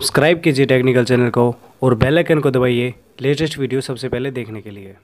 subscribe कीजिए technical channel को और बेल आइकन को दबाइए लेटेस्ट वीडियो सबसे पहले देखने के लिए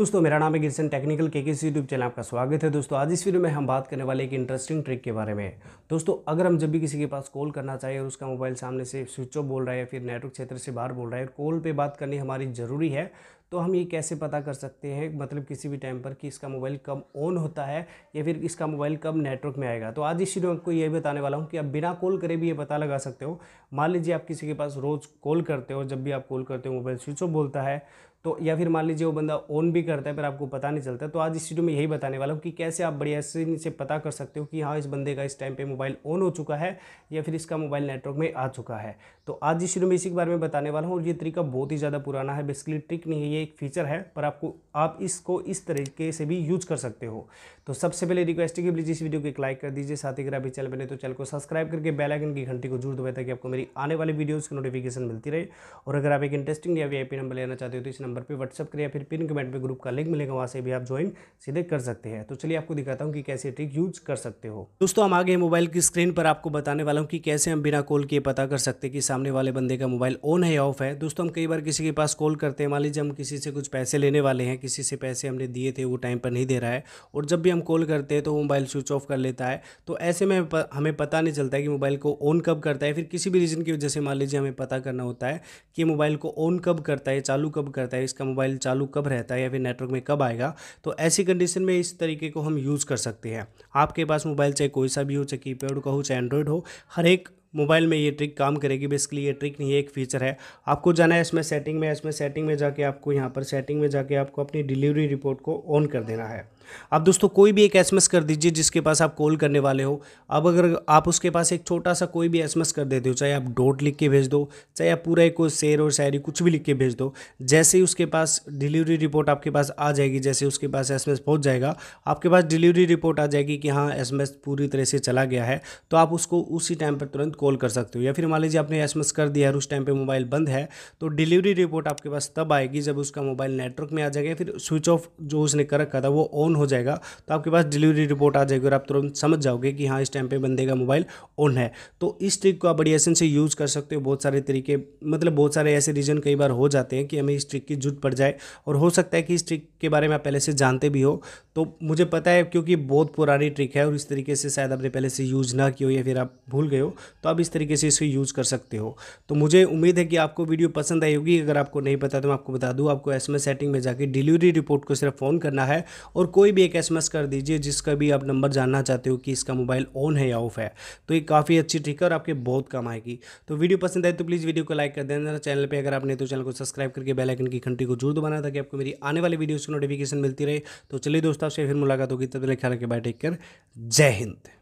दोस्तों मेरा नाम है गिरसन टेक्निकल के के यूट्यूब चैनल आपका स्वागत है दोस्तों आज इस वीडियो में हम बात करने वाले एक इंटरेस्टिंग ट्रिक के बारे में दोस्तों अगर हम जब भी किसी के पास कॉल करना चाहिए और उसका मोबाइल सामने से स्विच ऑफ बोल रहा है या फिर नेटवर्क क्षेत्र से बाहर बोल रहा है कॉल पे बात करनी हमारी ज़रूरी है तो हम ये कैसे पता कर सकते हैं मतलब किसी भी टाइम पर कि इसका मोबाइल कब ऑन होता है या फिर इसका मोबाइल कब नेटवर्क में आएगा तो आज इस वीडियो में आपको ये बताने वाला हूँ कि आप बिना कॉल करे भी ये पता लगा सकते हो मान लीजिए आप किसी के पास रोज़ कॉल करते हो जब भी आप कॉल करते हो मोबाइल स्विच ऑफ बोलता है तो या फिर मान लीजिए वो बंदा ऑन भी करता है पर आपको पता नहीं चलता तो आज इस वीडियो में यही बताने वाला हूँ कि कैसे आप बड़ी आसानी से पता कर सकते हो कि हाँ इस बंदे का इस टाइम पे मोबाइल ऑन हो चुका है या फिर इसका मोबाइल नेटवर्क में आ चुका है तो आज इस वीडियो में इसी के बारे में बताने वाला हूँ और ये तरीका बहुत ही ज़्यादा पुराना है बेसिकली ट्रिक नहीं है ये एक फीचर है पर आपको आप इसको इस तरीके से भी यूज कर सकते हो तो सबसे पहले रिक्वेस्ट है कि प्लीज़ इस वीडियो को एक लाइक कर दीजिए साथ ही अगर अभी चैनल बने तो चैनल को सब्सक्राइब करके बेल आइकन की घंटी को जरूर दबाए ताकि आपको मेरी आने वाली वीडियोज़ की नोटिफिकेशन मिलती रहे और अगर आप एक इंटरेस्टिंग या वी नंबर लेना चाहते हो तो इस नंबर पर व्हाट्सअप करें या फिर पिन कमेंट पर ग्रुप का लिंक मिलेगा वहाँ से भी आप ज्वाइन सीधे कर सकते हैं तो चलिए आपको दिखाता हूँ कि कैसे ट्रिक यूज कर सकते हो दोस्तों हम आगे मोबाइल की स्क्रीन पर आपको बताने वाला हूँ कि कैसे हम बिना कॉल किए पता कर सकते कि सामने वाले बंदे का मोबाइल ऑन है या ऑफ है दोस्तों हम कई बार किसी के पास कॉल करते हैं मान लीजिए हम किसी किसी से कुछ पैसे लेने वाले हैं किसी से पैसे हमने दिए थे वो टाइम पर नहीं दे रहा है और जब भी हम कॉल करते हैं तो वो मोबाइल स्विच ऑफ कर लेता है तो ऐसे में हमें पता नहीं चलता है कि मोबाइल को ऑन कब करता है फिर किसी भी रीज़न की वजह से मान लीजिए हमें पता करना होता है कि मोबाइल को ऑन कब करता है चालू कब करता है इसका मोबाइल चालू कब रहता है या फिर नेटवर्क में कब आएगा तो ऐसी कंडीशन में इस तरीके को हम यूज़ कर सकते हैं आपके पास मोबाइल चाहे कोई सा भी हो चाहे कीपैड का हो चाहे एंड्रॉयड हो हर एक मोबाइल में ये ट्रिक काम करेगी बेसिकली ये ट्रिक नहीं है एक फीचर है आपको जाना है इसमें सेटिंग में इसमें सेटिंग में जाके आपको यहाँ पर सेटिंग में जाके आपको अपनी डिलीवरी रिपोर्ट को ऑन कर देना है आप दोस्तों कोई भी एक एसएमएस कर दीजिए जिसके पास आप कॉल करने वाले हो अब अगर आप उसके पास एक छोटा सा कोई भी एसएमएस कर देते हो चाहे आप डोट लिख के भेज दो चाहे आप पूरा एक शेर और शायरी कुछ भी लिख के भेज दो जैसे ही उसके पास डिलीवरी रिपोर्ट आपके पास आ जाएगी जैसे उसके पास एस पहुंच जाएगा आपके पास डिलीवरी रिपोर्ट आ जाएगी कि हाँ एस पूरी तरह से चला गया है तो आप उसको उसी टाइम पर तुरंत कॉल कर सकते हो या फिर मान लीजिए आपने एस कर दिया है उस टाइम पर मोबाइल बंद है तो डिलीवरी रिपोर्ट आपके पास तब आएगी जब उसका मोबाइल नेटवर्क में आ जाएगा फिर स्विच ऑफ जो उसने कर रखा था वो ऑन ऑन हो जाएगा तो आपके पास डिलीवरी रिपोर्ट आ जाएगी और आप तुरंत समझ जाओगे कि हाँ इस टाइम पर बंदे का मोबाइल ऑन है तो इस ट्रिक को आप बड़ी से यूज़ कर सकते हो बहुत सारे तरीके मतलब बहुत सारे ऐसे रीजन कई बार हो जाते हैं कि हमें इस ट्रिक की जरूरत पड़ जाए और हो सकता है कि इस ट्रिक के बारे में आप पहले से जानते भी हो तो मुझे पता है क्योंकि बहुत पुरानी ट्रिक है और इस तरीके से शायद आपने पहले से यूज़ ना की हो या फिर आप भूल गए हो तो आप इस तरीके से इसको यूज़ कर सकते हो तो मुझे उम्मीद है कि आपको वीडियो पसंद आई होगी अगर आपको नहीं पता तो मैं आपको बता दूँ आपको एस सेटिंग में जाकर डिलीवरी रिपोर्ट को सिर्फ फ़ोन करना है और कोई कोई भी एक एसएमएस कर दीजिए जिसका भी आप नंबर जानना चाहते हो कि इसका मोबाइल ऑन है या ऑफ है तो ये काफ़ी अच्छी ट्रिक है और आपके बहुत काम आएगी तो वीडियो पसंद आए तो प्लीज़ वीडियो को लाइक कर देना चैनल पर अगर आपने तो चैनल को सब्सक्राइब करके बेलाइकन की घंटी को जरूर दबाना ताकि आपको मेरी आने वाली वीडियोज़ की नोटिफिकेशन मिलती रहे तो चलिए दोस्तों आपसे फिर मुलाकात होगी तब तक ख्याल के बाय टेक कर जय हिंद